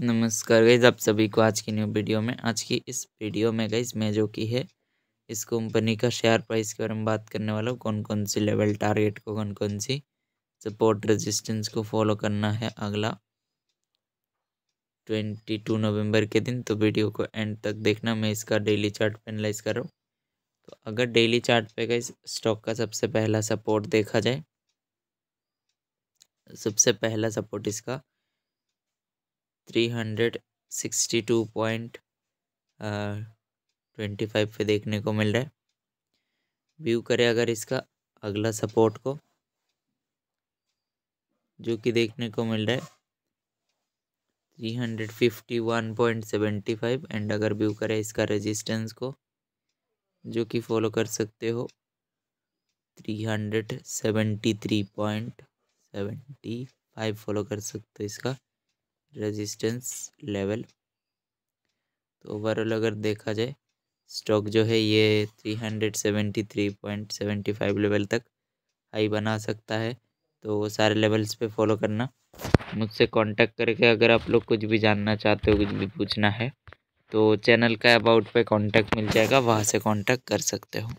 नमस्कार गईज आप सभी को आज की न्यू वीडियो में आज की इस वीडियो में गईज मैं जो की है इस कंपनी का शेयर प्राइस के बारे में बात करने वाला हूँ कौन कौन सी लेवल टारगेट को कौन कौन सी सपोर्ट रेजिस्टेंस को फॉलो करना है अगला ट्वेंटी टू नवम्बर के दिन तो वीडियो को एंड तक देखना मैं इसका डेली चार्ट एनालाइज कर रहा हूँ तो अगर डेली चार्ट पे गई स्टॉक का सबसे पहला सपोर्ट देखा जाए सबसे पहला सपोर्ट इसका three hundred sixty two point twenty five पे देखने को मिल रहा है व्यू करें अगर इसका अगला सपोर्ट को जो कि देखने को मिल रहा है three hundred fifty one point seventy five and अगर व्यू करें इसका रेजिस्टेंस को जो कि फॉलो कर सकते हो three hundred seventy three point seventy five follow कर सकते हो इसका रेजिस्टेंस लेवल तो ओवरऑल अगर देखा जाए स्टॉक जो है ये three hundred seventy three point seventy five level तक हाई बना सकता है तो वो सारे लेवल्स पे फॉलो करना मुझसे कांटेक्ट करके अगर आप लोग कुछ भी जानना चाहते हो कुछ भी पूछना है तो चैनल का अबाउट पे कांटेक्ट मिल जाएगा वहाँ से कांटेक्ट कर सकते हो